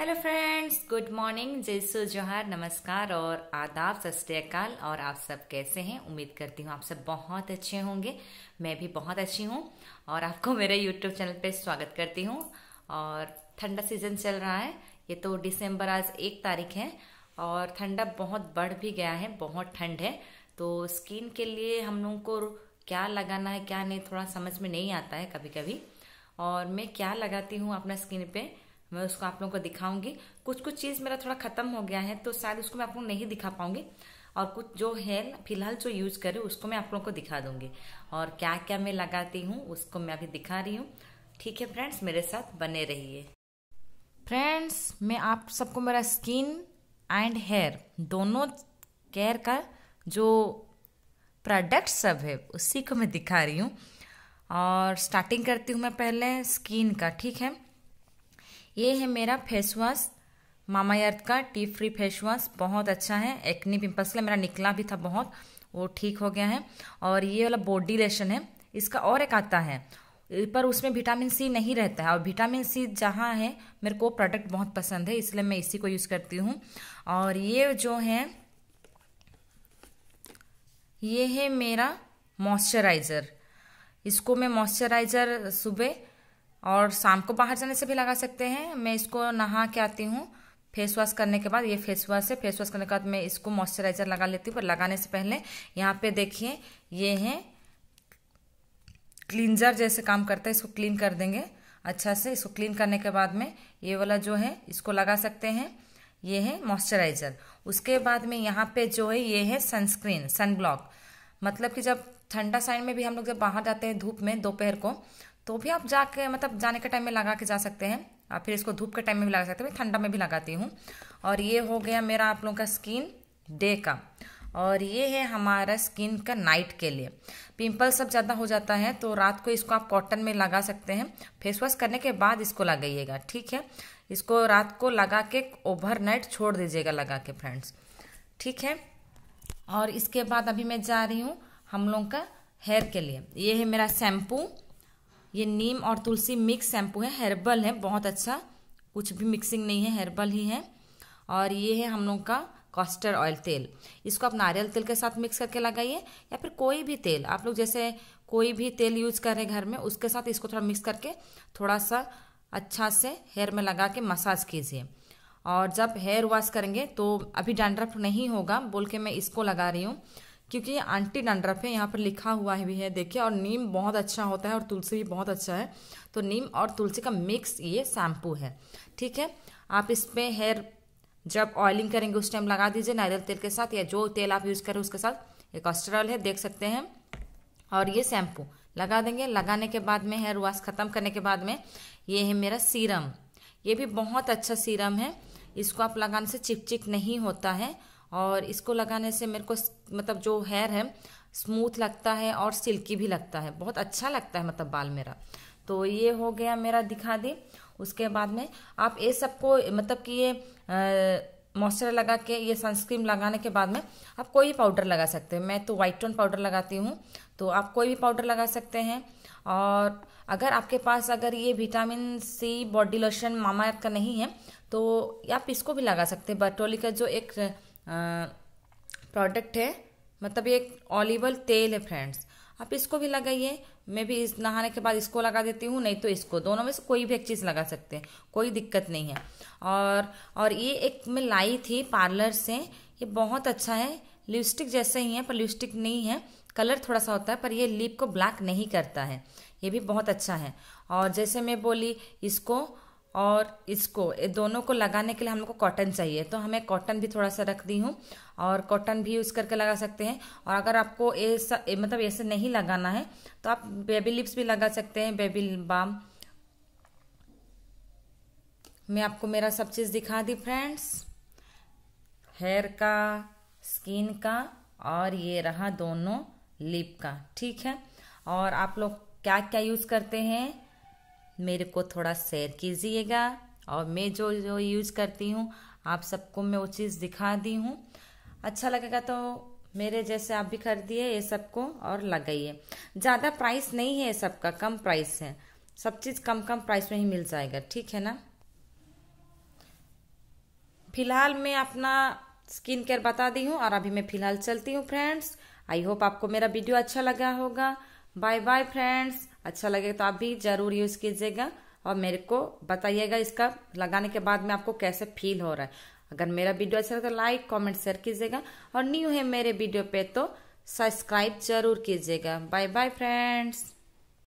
hello friends good morning जयसो जोहार नमस्कार और आदाब सत और आप सब कैसे हैं उम्मीद करती हूँ आप सब बहुत अच्छे होंगे मैं भी बहुत अच्छी हूँ और आपको मेरे यूट्यूब चैनल पे स्वागत करती हूँ और ठंडा सीज़न चल रहा है ये तो दिसंबर आज एक तारीख है और ठंडा बहुत बढ़ भी गया है बहुत ठंड है तो स्किन के लिए हम लोगों को क्या लगाना है क्या नहीं थोड़ा समझ में नहीं आता है कभी कभी और मैं क्या लगाती हूँ अपना स्किन पर मैं उसको आप लोगों को दिखाऊंगी कुछ कुछ चीज़ मेरा थोड़ा ख़त्म हो गया है तो शायद उसको मैं आप लोग नहीं दिखा पाऊंगी और कुछ जो है फिलहाल जो यूज़ करे उसको मैं आप लोगों को दिखा दूंगी और क्या क्या मैं लगाती हूँ उसको मैं अभी दिखा रही हूँ ठीक है फ्रेंड्स मेरे साथ बने रहिए फ्रेंड्स मैं आप सबको मेरा स्किन एंड हेयर दोनों केयर का जो प्रोडक्ट सब है उसी को मैं दिखा रही हूँ और स्टार्टिंग करती हूँ मैं पहले स्किन का ठीक है ये है मेरा फेस वॉश मामा अर्थ का टी फ्री फेस वॉश बहुत अच्छा है एक्नी पिंपल्स का मेरा निकला भी था बहुत वो ठीक हो गया है और ये वाला बॉडी लेशन है इसका और एक आता है पर उसमें विटामिन सी नहीं रहता है और विटामिन सी जहाँ है मेरे को प्रोडक्ट बहुत पसंद है इसलिए मैं इसी को यूज़ करती हूँ और ये जो है ये है मेरा मॉइस्चराइज़र इसको मैं मॉइस्चराइज़र सुबह और शाम को बाहर जाने से भी लगा सकते हैं मैं इसको नहा के आती हूँ फेस वॉश करने के बाद ये फेस वॉश है फेस वॉश करने के बाद मैं इसको मॉइस्चराइजर लगा लेती हूँ पर लगाने से पहले यहाँ पे देखिए ये है क्लींजर जैसे काम करता है इसको क्लीन कर देंगे अच्छा से इसको क्लीन करने के बाद में ये वाला जो है इसको लगा सकते हैं ये है मॉइस्चराइजर उसके बाद में यहाँ पे जो है ये है सनस्क्रीन सनब्लॉक मतलब कि जब ठंडा साइड में भी हम लोग जब बाहर जाते हैं धूप में दोपहर को तो भी आप जाके मतलब जाने के टाइम में लगा के जा सकते हैं आप फिर इसको धूप के टाइम में भी लगा सकते हैं मैं ठंडा में भी लगाती हूँ और ये हो गया मेरा आप लोगों का स्किन डे का और ये है हमारा स्किन का नाइट के लिए पिंपल सब ज़्यादा हो जाता है तो रात को इसको आप कॉटन में लगा सकते हैं फेस वॉश करने के बाद इसको लगाइएगा ठीक है इसको रात को लगा के ओवर नाइट छोड़ दीजिएगा लगा के फ्रेंड्स ठीक है और इसके बाद अभी मैं जा रही हूँ हम लोगों का हेयर के लिए ये है मेरा शैम्पू ये नीम और तुलसी मिक्स शैम्पू है हेर्बल है बहुत अच्छा कुछ भी मिक्सिंग नहीं है हेर्बल ही है और ये है हम लोग का कॉस्टर ऑयल तेल इसको आप नारियल तेल के साथ मिक्स करके लगाइए या फिर कोई भी तेल आप लोग जैसे कोई भी तेल यूज़ कर रहे हैं घर में उसके साथ इसको थोड़ा मिक्स करके थोड़ा सा अच्छा से हेयर में लगा के मसाज कीजिए और जब हेयर वॉश करेंगे तो अभी डैंड्रफ नहीं होगा बोल के मैं इसको लगा रही हूँ क्योंकि ये आंटी डंड्रफ है यहाँ पर लिखा हुआ भी है देखिए और नीम बहुत अच्छा होता है और तुलसी भी बहुत अच्छा है तो नीम और तुलसी का मिक्स ये शैम्पू है ठीक है आप इसमें हेयर जब ऑयलिंग करेंगे उस टाइम लगा दीजिए नारियल तेल के साथ या जो तेल आप यूज़ करें उसके साथ ये कस्टरल है देख सकते हैं और ये शैम्पू लगा देंगे लगाने के बाद में हेयर वॉश ख़त्म करने के बाद में ये है मेरा सीरम ये भी बहुत अच्छा सीरम है इसको आप लगाने से चिपचिप नहीं होता है और इसको लगाने से मेरे को मतलब जो हेयर है स्मूथ लगता है और सिल्की भी लगता है बहुत अच्छा लगता है मतलब बाल मेरा तो ये हो गया मेरा दिखा दी उसके बाद में आप ये सबको मतलब कि ये मॉइस्चर लगा के ये सनस्क्रीन लगाने के बाद में आप कोई भी पाउडर लगा सकते हैं मैं तो वाइट टोन पाउडर लगाती हूँ तो आप कोई भी पाउडर लगा सकते हैं और अगर आपके पास अगर ये विटामिन सी बॉडी लोशन मामा का नहीं है तो आप इसको भी लगा सकते हैं बटोली का जो एक प्रोडक्ट है मतलब ये एक ऑलिवल तेल है फ्रेंड्स आप इसको भी लगाइए मैं भी इस नहाने के बाद इसको लगा देती हूँ नहीं तो इसको दोनों में से कोई भी एक चीज़ लगा सकते हैं कोई दिक्कत नहीं है और और ये एक मैं लाई थी पार्लर से ये बहुत अच्छा है लिपस्टिक जैसे ही है पर लिपस्टिक नहीं है कलर थोड़ा सा होता है पर ये लिप को ब्लैक नहीं करता है ये भी बहुत अच्छा है और जैसे मैं बोली इसको और इसको दोनों को लगाने के लिए हम लोग को कॉटन चाहिए तो हमें कॉटन भी थोड़ा सा रख दी हूँ और कॉटन भी यूज़ करके लगा सकते हैं और अगर आपको ऐसा मतलब ऐसे नहीं लगाना है तो आप बेबी लिप्स भी लगा सकते हैं बेबी बाम मैं आपको मेरा सब चीज़ दिखा दी फ्रेंड्स हेयर का स्किन का और ये रहा दोनों लिप का ठीक है और आप लोग क्या क्या यूज़ करते हैं मेरे को थोड़ा शेयर कीजिएगा और मैं जो जो यूज करती हूँ आप सबको मैं वो चीज़ दिखा दी हूँ अच्छा लगेगा तो मेरे जैसे आप भी खरीदिए ये सबको और लगाइए ज़्यादा प्राइस नहीं है सबका कम प्राइस है सब चीज़ कम कम प्राइस में ही मिल जाएगा ठीक है ना फिलहाल मैं अपना स्किन केयर बता दी हूँ और अभी मैं फिलहाल चलती हूँ फ्रेंड्स आई होप आपको मेरा वीडियो अच्छा लगा होगा बाय बाय फ्रेंड्स अच्छा लगेगा तो आप भी ज़रूर यूज़ कीजिएगा और मेरे को बताइएगा इसका लगाने के बाद में आपको कैसे फील हो रहा है अगर मेरा वीडियो अच्छा लगे तो लाइक कमेंट शेयर कीजिएगा और न्यू है मेरे वीडियो पे तो सब्सक्राइब जरूर कीजिएगा बाय बाय फ्रेंड्स